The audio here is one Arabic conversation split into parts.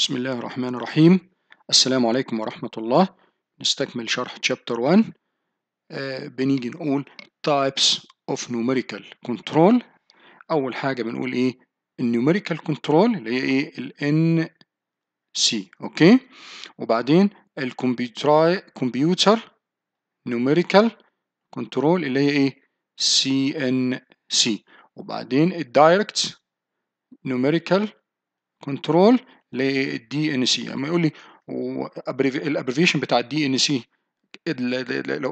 بسم الله الرحمن الرحيم السلام عليكم ورحمة الله نستكمل شرح chapter 1 آه بنيجي نقول types of numerical control أول حاجة بنقول إيه numerical control اللي هي إيه ال NC أوكي وبعدين computer numerical control اللي هي إيه CNC وبعدين direct numerical control للدي ان سي اما يقول لي الابريفيشن بتاع الدي ان سي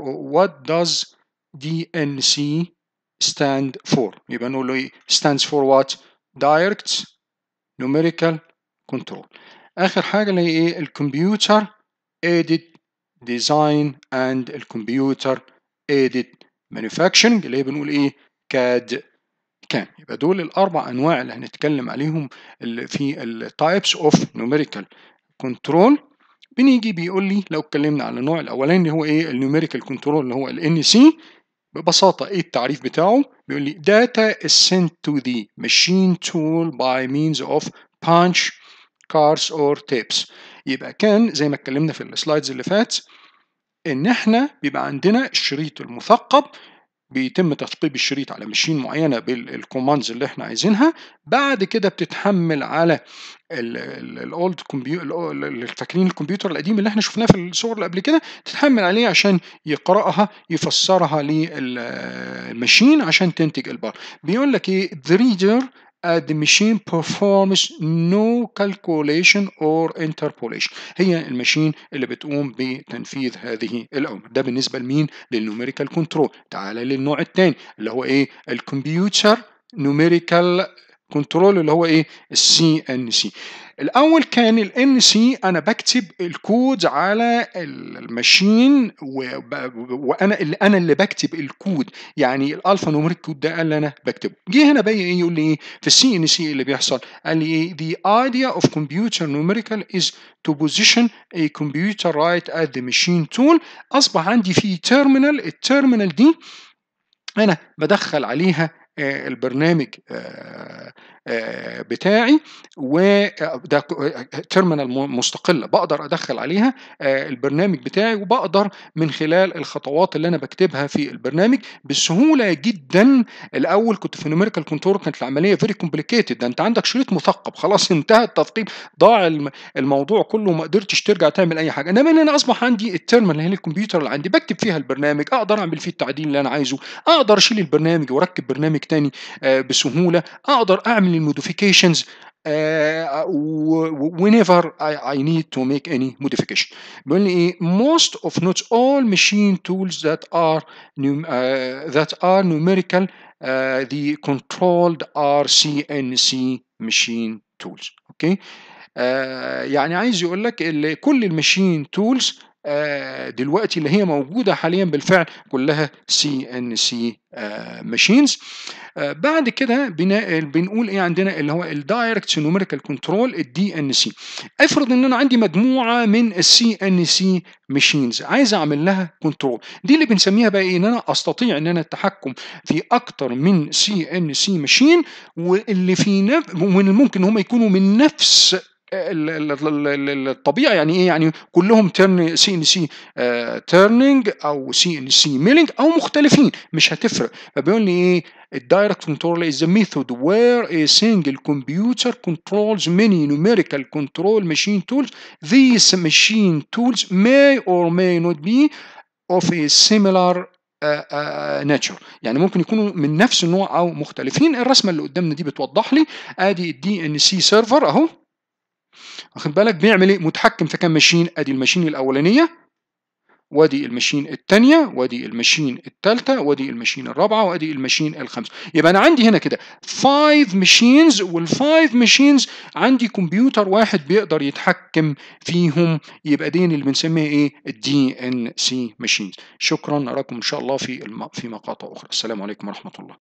وات داز دي ان سي ستاند فور يبقى نقول له ايه فور وات دايركت نوميريكال كنترول اخر حاجه اللي هي ايه الكمبيوتر aided ديزاين اند الكمبيوتر aided مانيفاكشنج اللي هي بنقول ايه كاد كان يبقى دول الاربع انواع اللي هنتكلم عليهم في التايبس اوف نوميريكال كنترول بنيجي بيقول لي لو اتكلمنا على النوع الاولاني اللي هو ايه النيوميريكال كنترول اللي هو الان سي ببساطة ايه التعريف بتاعه؟ بيقول لي data is sent to the machine tool by means of punch cards or tapes يبقى كان زي ما اتكلمنا في السلايدز اللي فات ان احنا بيبقى عندنا الشريط المثقب بيتم تثقيب الشريط على مشين معينه بالكوماندز اللي احنا عايزينها بعد كده بتتحمل على الاولد كمبيوتر الكمبيوتر القديم اللي احنا شفناه في الصور اللي قبل كده تتحمل عليه عشان يقراها يفسرها للمشين عشان تنتج البار بيقول لك ايه ذا ريدر the machine performs no calculation or interpolation هي الماشين اللي بتقوم بتنفيذ هذه الأوامر ده بالنسبة لمين للنوميريكال كنترول تعال للنوع الثاني اللي هو ايه الكمبيوتر نوميريكال كنترول اللي هو ايه السي ان سي الاول كان الان سي انا بكتب الكود على الماشين وانا اللي انا اللي بكتب الكود يعني الالفا نوميريك كود ده اللي انا بكتبه جه هنا بقى ايه يقول لي ايه في السي ان سي اللي بيحصل قال لي ايه ايديا اوف كمبيوتر computer از تو بوزيشن اي كمبيوتر رايت right ذا ماشين تول اصبح عندي في تيرمينال التيرمينال دي انا بدخل عليها آه، البرنامج آه، آه، بتاعي وده تيرمينال مستقله بقدر ادخل عليها البرنامج بتاعي وبقدر من خلال الخطوات اللي انا بكتبها في البرنامج بسهوله جدا الاول كنت في نيوميريكال كنترول كانت العمليه فيري كومبليكيتد ده انت عندك شريط مثقب خلاص انتهى التثقيب ضاع الموضوع كله وما قدرتش ترجع تعمل اي حاجه انما انا اصبح عندي التيرمينال اللي هي الكمبيوتر اللي عندي بكتب فيها البرنامج اقدر اعمل فيه التعديل اللي انا عايزه اقدر اشيل البرنامج واركب برنامج تاني بسهوله اقدر اعمل الموديفيكيشنز uh, whenever I, I need to make any modification بيقول لي most of not all machine tools that are num uh, that are numerical uh, the controlled are CNC machine tools اوكي okay? uh, يعني عايز يقول لك كل المشين تولز آه، دلوقتي اللي هي موجودة حاليا بالفعل كلها سي ان سي ماشينز بعد كده بنقول ايه عندنا اللي هو الدايركت نوميريكال كنترول الدي ان سي افرض ان انا عندي مجموعه من السي ان سي ماشينز عايز اعمل لها كنترول دي اللي بنسميها بقى ايه ان انا استطيع ان انا التحكم في اكتر من سي ان سي ماشين واللي في نف... ومن الممكن ان هم يكونوا من نفس الطبيعي يعني ايه يعني كلهم ترن سي ان سي تيرنينج او سي ان سي ميلينج او مختلفين مش هتفرق فبيقول لي ايه الدايركت كنترول ميثود وير اي سنجل كمبيوتر كنترولز ميني نوميريكال كنترول ماشين تولز ذيس ماشين تولز ماي اور ماي نوت بي اوف اي سيميلار ناتشر uh, uh, يعني ممكن يكونوا من نفس النوع او مختلفين الرسمه اللي قدامنا دي بتوضح لي ادي الدي ان سي سيرفر اهو واخد بالك بيعمل ايه متحكم في كام ماشين ادي الماشين الاولانيه وادي الماشين الثانيه وادي الماشين الثالثه وادي الماشين الرابعه وادي الماشين الخامسه يبقى انا عندي هنا كده 5 ماشينز وال5 ماشينز عندي كمبيوتر واحد بيقدر يتحكم فيهم يبقى دي اللي بنسميها ايه الدي ان سي ماشينز شكرا اراكم ان شاء الله في في مقاطع اخرى السلام عليكم ورحمه الله